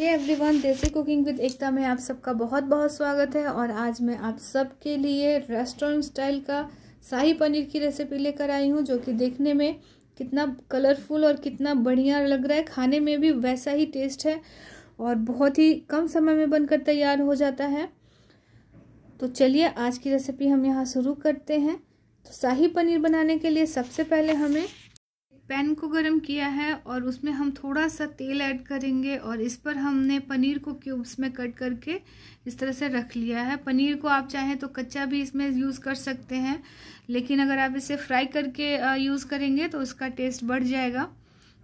hey everyone desi cooking with Ekta में आप सबका बहुत बहुत स्वागत है और आज मैं आप सबके लिए रेस्टोरेंट स्टाइल का शाही पनीर की रेसिपी लेकर आई हूँ जो कि देखने में कितना कलरफुल और कितना बढ़िया लग रहा है खाने में भी वैसा ही टेस्ट है और बहुत ही कम समय में बनकर तैयार हो जाता है तो चलिए आज की रेसिपी हम यहाँ शुरू करते हैं तो शाही पनीर बनाने के लिए सबसे पहले हमें पैन को गर्म किया है और उसमें हम थोड़ा सा तेल ऐड करेंगे और इस पर हमने पनीर को क्यूब्स में कट करके इस तरह से रख लिया है पनीर को आप चाहें तो कच्चा भी इसमें यूज़ कर सकते हैं लेकिन अगर आप इसे फ्राई करके यूज़ करेंगे तो उसका टेस्ट बढ़ जाएगा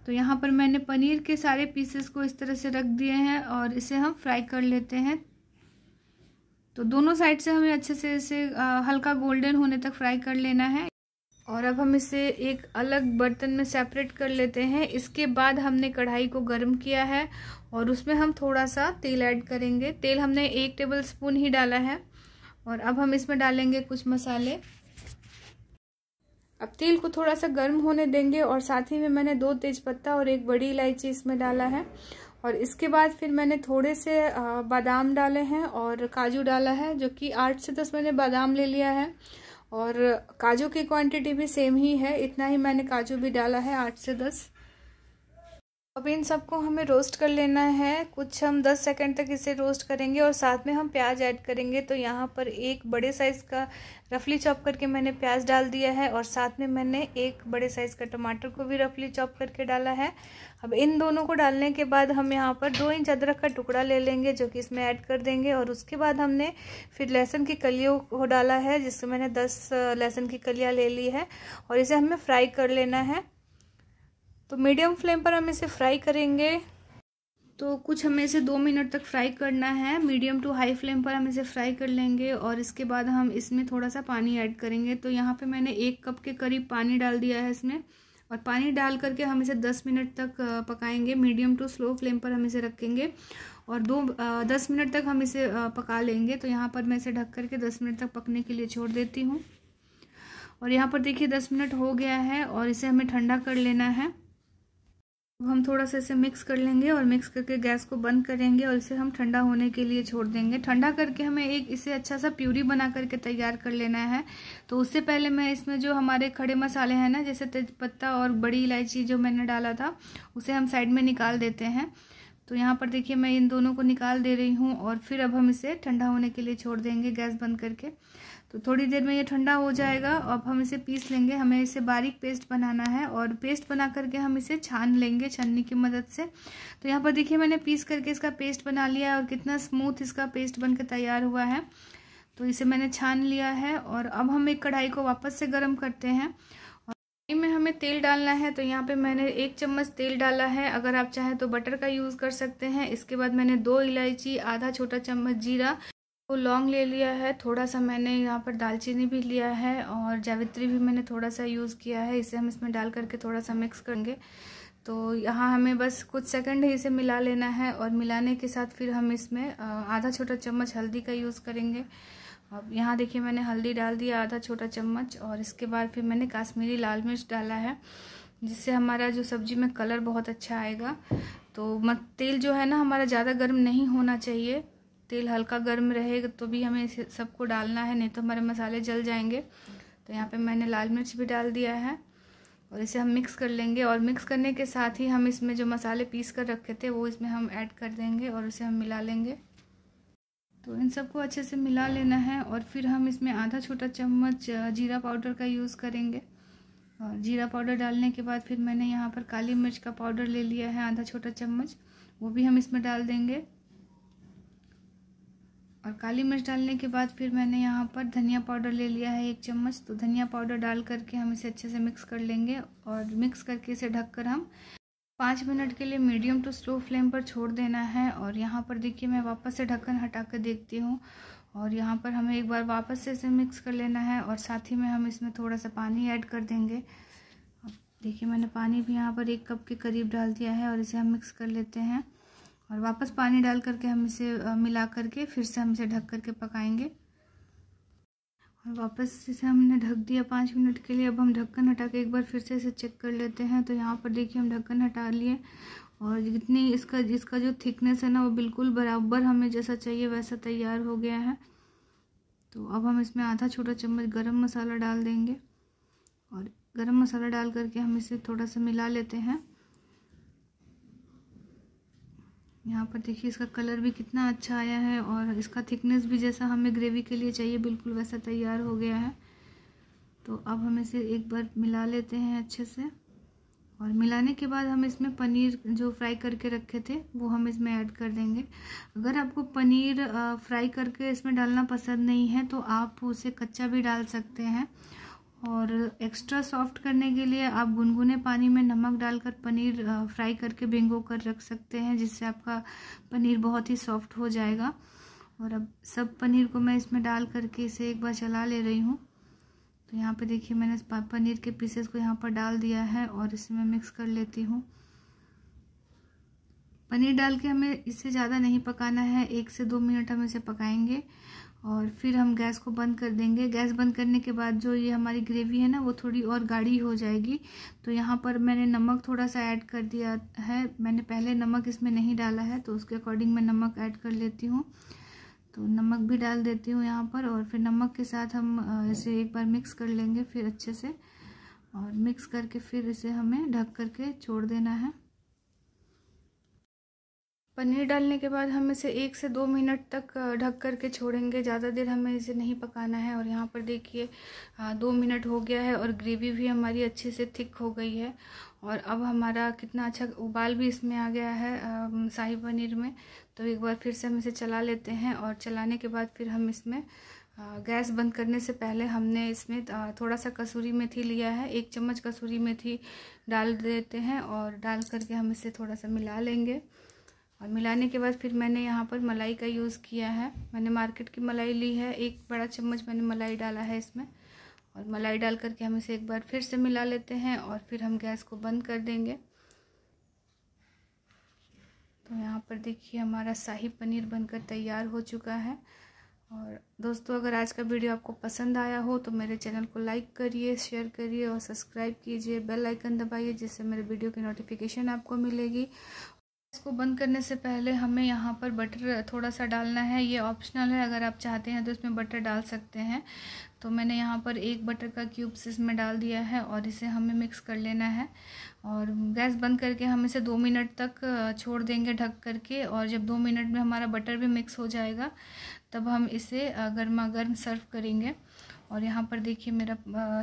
तो यहाँ पर मैंने पनीर के सारे पीसेस को इस तरह से रख दिए हैं और इसे हम फ्राई कर लेते हैं तो दोनों साइड से हमें अच्छे से इसे हल्का गोल्डन होने तक फ्राई कर लेना है और अब हम इसे एक अलग बर्तन में सेपरेट कर लेते हैं इसके बाद हमने कढ़ाई को गर्म किया है और उसमें हम थोड़ा सा तेल ऐड करेंगे तेल हमने एक टेबल स्पून ही डाला है और अब हम इसमें डालेंगे कुछ मसाले अब तेल को थोड़ा सा गर्म होने देंगे और साथ ही में मैंने दो तेज़पत्ता और एक बड़ी इलायची इसमें डाला है और इसके बाद फिर मैंने थोड़े से बादाम डाले हैं और काजू डाला है जो कि आठ से दस मैंने बादाम ले लिया है और काजू की क्वांटिटी भी सेम ही है इतना ही मैंने काजू भी डाला है आठ से दस अब इन सबको हमें रोस्ट कर लेना है कुछ हम 10 सेकंड तक इसे रोस्ट करेंगे और साथ में हम प्याज ऐड करेंगे तो यहाँ पर एक बड़े साइज़ का रफली चॉप करके मैंने प्याज डाल दिया है और साथ में मैंने एक बड़े साइज़ का टमाटर को भी रफली चॉप करके डाला है अब इन दोनों को डालने के बाद हम यहाँ पर दो इंच अदरक का टुकड़ा ले लेंगे जो कि इसमें ऐड कर देंगे और उसके बाद हमने फिर लहसुन की कलियों को डाला है जिससे मैंने दस लहसुन की कलियाँ ले ली है और इसे हमें फ्राई कर लेना है तो मीडियम फ्लेम पर हम इसे फ्राई करेंगे तो कुछ हमें इसे दो मिनट तक फ्राई करना है मीडियम टू हाई फ्लेम पर हम इसे फ्राई कर लेंगे और इसके बाद हम इसमें थोड़ा सा पानी ऐड करेंगे तो यहाँ पे मैंने एक कप के करीब पानी डाल दिया है इसमें और पानी डाल करके हम इसे दस मिनट तक पकाएंगे मीडियम टू स्लो फ्लेम पर हम इसे रखेंगे और दो दस मिनट तक हम इसे पका लेंगे तो यहाँ पर मैं इसे ढक करके दस मिनट तक पकने के लिए छोड़ देती हूँ और यहाँ पर देखिए दस मिनट हो गया है और इसे हमें ठंडा कर लेना है अब हम थोड़ा सा इसे मिक्स कर लेंगे और मिक्स करके गैस को बंद करेंगे और इसे हम ठंडा होने के लिए छोड़ देंगे ठंडा करके हमें एक इसे अच्छा सा प्यूरी बना करके तैयार कर लेना है तो उससे पहले मैं इसमें जो हमारे खड़े मसाले हैं ना जैसे तेज़पत्ता और बड़ी इलायची जो मैंने डाला था उसे हम साइड में निकाल देते हैं तो यहाँ पर देखिए मैं इन दोनों को निकाल दे रही हूँ और फिर अब हम इसे ठंडा होने के लिए छोड़ देंगे गैस बंद करके तो थोड़ी देर में ये ठंडा हो जाएगा अब हम इसे पीस लेंगे हमें इसे बारीक पेस्ट बनाना है और पेस्ट बना करके हम इसे छान लेंगे छन्नी की मदद से तो यहाँ पर देखिए मैंने पीस करके इसका पेस्ट बना लिया है और कितना स्मूथ इसका पेस्ट बनकर तैयार हुआ है तो इसे मैंने छान लिया है और अब हम एक कढ़ाई को वापस से गर्म करते हैं में हमें तेल डालना है तो यहाँ पे मैंने एक चम्मच तेल डाला है अगर आप चाहें तो बटर का यूज़ कर सकते हैं इसके बाद मैंने दो इलायची आधा छोटा चम्मच जीरा को लौंग ले लिया है थोड़ा सा मैंने यहाँ पर दालचीनी भी लिया है और जावित्री भी मैंने थोड़ा सा यूज़ किया है इसे हम इसमें डाल करके थोड़ा सा मिक्स करेंगे तो यहाँ हमें बस कुछ सेकंड ही इसे मिला लेना है और मिलाने के साथ फिर हम इसमें आधा छोटा चम्मच हल्दी का यूज़ करेंगे अब यहाँ देखिए मैंने हल्दी डाल दिया आधा छोटा चम्मच और इसके बाद फिर मैंने काश्मीरी लाल मिर्च डाला है जिससे हमारा जो सब्जी में कलर बहुत अच्छा आएगा तो तेल जो है ना हमारा ज़्यादा गर्म नहीं होना चाहिए तेल हल्का गर्म रहेगा तो भी हमें इसे सबको डालना है नहीं तो हमारे मसाले जल जाएंगे तो यहाँ पे मैंने लाल मिर्च भी डाल दिया है और इसे हम मिक्स कर लेंगे और मिक्स करने के साथ ही हम इसमें जो मसाले पीस कर रखे थे वो इसमें हम ऐड कर देंगे और उसे हम मिला लेंगे तो इन सबको अच्छे से मिला लेना है और फिर हम इसमें आधा छोटा चम्मच जीरा पाउडर का यूज़ करेंगे और जीरा पाउडर डालने के बाद फिर मैंने यहाँ पर काली मिर्च का पाउडर ले लिया है आधा छोटा चम्मच वो भी हम इसमें डाल देंगे और काली मिर्च डालने के बाद फिर मैंने यहाँ पर धनिया पाउडर ले लिया है एक चम्मच तो धनिया पाउडर डाल करके हम इसे अच्छे से मिक्स कर लेंगे और मिक्स करके इसे ढककर हम पाँच मिनट के लिए मीडियम टू स्लो फ्लेम पर छोड़ देना है और यहाँ पर देखिए मैं वापस से ढक्कन हटा कर देखती हूँ और यहाँ पर हमें एक बार वापस से इसे मिक्स कर लेना है और साथ ही में हम इसमें थोड़ा सा पानी ऐड कर देंगे देखिए मैंने पानी भी यहाँ पर एक कप के करीब डाल दिया है और इसे हम मिक्स कर लेते हैं और वापस पानी डाल करके हम इसे मिला करके फिर से हम इसे ढक करके पकाएंगे और वापस इसे हमने ढक दिया पाँच मिनट के लिए अब हम ढक्कन हटा के एक बार फिर से इसे चेक कर लेते हैं तो यहाँ पर देखिए हम ढक्कन हटा लिए और जितनी इसका जिसका जो थिकनेस है ना वो बिल्कुल बराबर हमें जैसा चाहिए वैसा तैयार हो गया है तो अब हम इसमें आधा छोटा चम्मच गर्म मसाला डाल देंगे और गर्म मसाला डाल करके हम इसे थोड़ा सा मिला लेते हैं यहाँ पर देखिए इसका कलर भी कितना अच्छा आया है और इसका थिकनेस भी जैसा हमें ग्रेवी के लिए चाहिए बिल्कुल वैसा तैयार हो गया है तो अब हम इसे एक बार मिला लेते हैं अच्छे से और मिलाने के बाद हम इसमें पनीर जो फ्राई करके रखे थे वो हम इसमें ऐड कर देंगे अगर आपको पनीर फ्राई करके इसमें डालना पसंद नहीं है तो आप उसे कच्चा भी डाल सकते हैं और एक्स्ट्रा सॉफ्ट करने के लिए आप गुनगुने पानी में नमक डालकर पनीर फ्राई करके भिंगो कर रख सकते हैं जिससे आपका पनीर बहुत ही सॉफ्ट हो जाएगा और अब सब पनीर को मैं इसमें डाल करके इसे एक बार चला ले रही हूँ तो यहाँ पे देखिए मैंने पनीर के पीसेस को यहाँ पर डाल दिया है और इसे मैं मिक्स कर लेती हूँ पनीर डाल के हमें इसे ज़्यादा नहीं पकाना है एक से दो मिनट हम इसे पकाएंगे और फिर हम गैस को बंद कर देंगे गैस बंद करने के बाद जो ये हमारी ग्रेवी है ना वो थोड़ी और गाढ़ी हो जाएगी तो यहाँ पर मैंने नमक थोड़ा सा ऐड कर दिया है मैंने पहले नमक इसमें नहीं डाला है तो उसके अकॉर्डिंग मैं नमक ऐड कर लेती हूँ तो नमक भी डाल देती हूँ यहाँ पर और फिर नमक के साथ हम इसे एक बार मिक्स कर लेंगे फिर अच्छे से और मिक्स करके फिर इसे हमें ढक करके छोड़ देना है पनीर डालने के बाद हम इसे एक से दो मिनट तक ढक कर के छोड़ेंगे ज़्यादा देर हमें इसे नहीं पकाना है और यहाँ पर देखिए दो मिनट हो गया है और ग्रेवी भी हमारी अच्छे से थिक हो गई है और अब हमारा कितना अच्छा उबाल भी इसमें आ गया है शाही पनीर में तो एक बार फिर से हम इसे चला लेते हैं और चलाने के बाद फिर हम इसमें गैस बंद करने से पहले हमने इसमें थोड़ा सा कसूरी मेथी लिया है एक चम्मच कसूरी मेथी डाल देते हैं और डाल करके हम इसे थोड़ा सा मिला लेंगे और मिलाने के बाद फिर मैंने यहाँ पर मलाई का यूज़ किया है मैंने मार्केट की मलाई ली है एक बड़ा चम्मच मैंने मलाई डाला है इसमें और मलाई डाल करके हम इसे एक बार फिर से मिला लेते हैं और फिर हम गैस को बंद कर देंगे तो यहाँ पर देखिए हमारा शाही पनीर बनकर तैयार हो चुका है और दोस्तों अगर आज का वीडियो आपको पसंद आया हो तो मेरे चैनल को लाइक करिए शेयर करिए और सब्सक्राइब कीजिए बेल आइकन दबाइए जिससे मेरे वीडियो की नोटिफिकेशन आपको मिलेगी इसको बंद करने से पहले हमें यहाँ पर बटर थोड़ा सा डालना है ये ऑप्शनल है अगर आप चाहते हैं तो इसमें बटर डाल सकते हैं तो मैंने यहाँ पर एक बटर का क्यूब्स इसमें डाल दिया है और इसे हमें मिक्स कर लेना है और गैस बंद करके हम इसे दो मिनट तक छोड़ देंगे ढक करके और जब दो मिनट में हमारा बटर भी मिक्स हो जाएगा तब हम इसे गर्मा गर्म सर्व करेंगे और यहाँ पर देखिए मेरा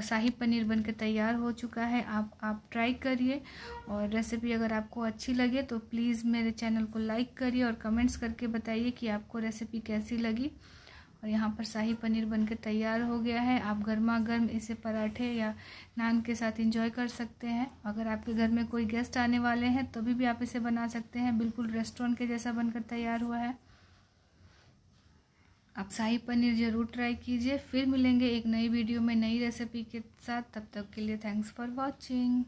शाही पनीर बनकर तैयार हो चुका है आप आप ट्राई करिए और रेसिपी अगर आपको अच्छी लगे तो प्लीज़ मेरे चैनल को लाइक करिए और कमेंट्स करके बताइए कि आपको रेसिपी कैसी लगी और यहाँ पर शाही पनीर बनकर तैयार हो गया है आप गर्मा गर्म इसे पराठे या नान के साथ इंजॉय कर सकते हैं अगर आपके घर में कोई गेस्ट आने वाले हैं तभी तो भी आप इसे बना सकते हैं बिल्कुल रेस्टोरेंट के जैसा बनकर तैयार हुआ है आप शाही पनीर ज़रूर ट्राई कीजिए फिर मिलेंगे एक नई वीडियो में नई रेसिपी के साथ तब तक के लिए थैंक्स फॉर वॉचिंग